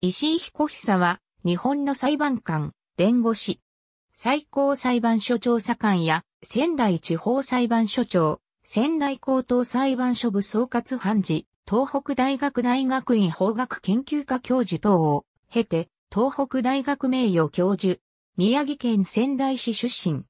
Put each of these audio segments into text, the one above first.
石井彦久は、日本の裁判官、弁護士、最高裁判所調査官や、仙台地方裁判所長、仙台高等裁判所部総括判事、東北大学大学院法学研究科教授等を経て、東北大学名誉教授、宮城県仙台市出身。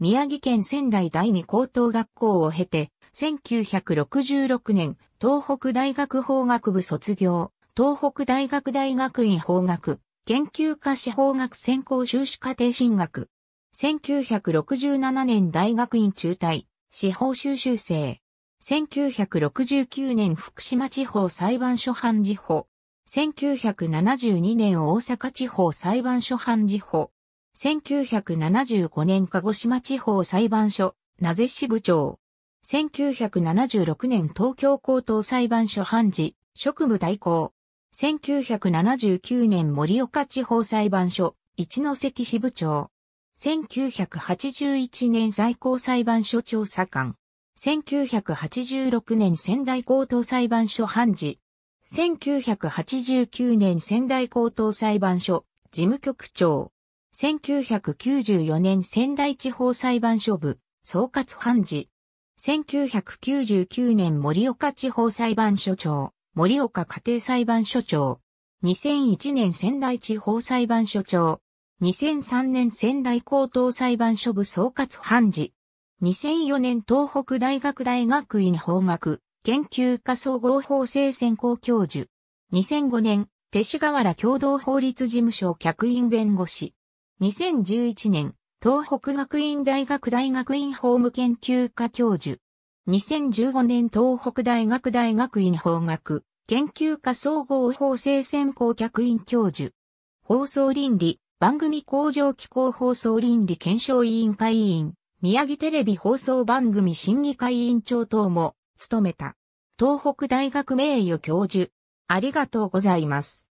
宮城県仙台第二高等学校を経て、1966年、東北大学法学部卒業。東北大学大学院法学、研究科司法学専攻修士課程進学。1967年大学院中退、司法修習生。1969年福島地方裁判所判事法。1972年大阪地方裁判所判事法。1975年鹿児島地方裁判所、名瀬支部長。1976年東京高等裁判所判事、職務代行。1979年森岡地方裁判所、一関支部長。1981年最高裁判所調査官。1986年仙台高等裁判所判事。1989年仙台高等裁判所事務局長。1994年仙台地方裁判所部総括判事。1999年森岡地方裁判所長。森岡家庭裁判所長。2001年仙台地方裁判所長。2003年仙台高等裁判所部総括判事。2004年東北大学大学院法学研究科総合法制専攻教授。2005年、勅使河原共同法律事務所客員弁護士。2011年、東北学院大学大学院法務研究科教授。2015年東北大学大学院法学研究科総合法制専攻客員教授。放送倫理、番組向上機構放送倫理検証委員会委員、宮城テレビ放送番組審議会委員長等も務めた。東北大学名誉教授。ありがとうございます。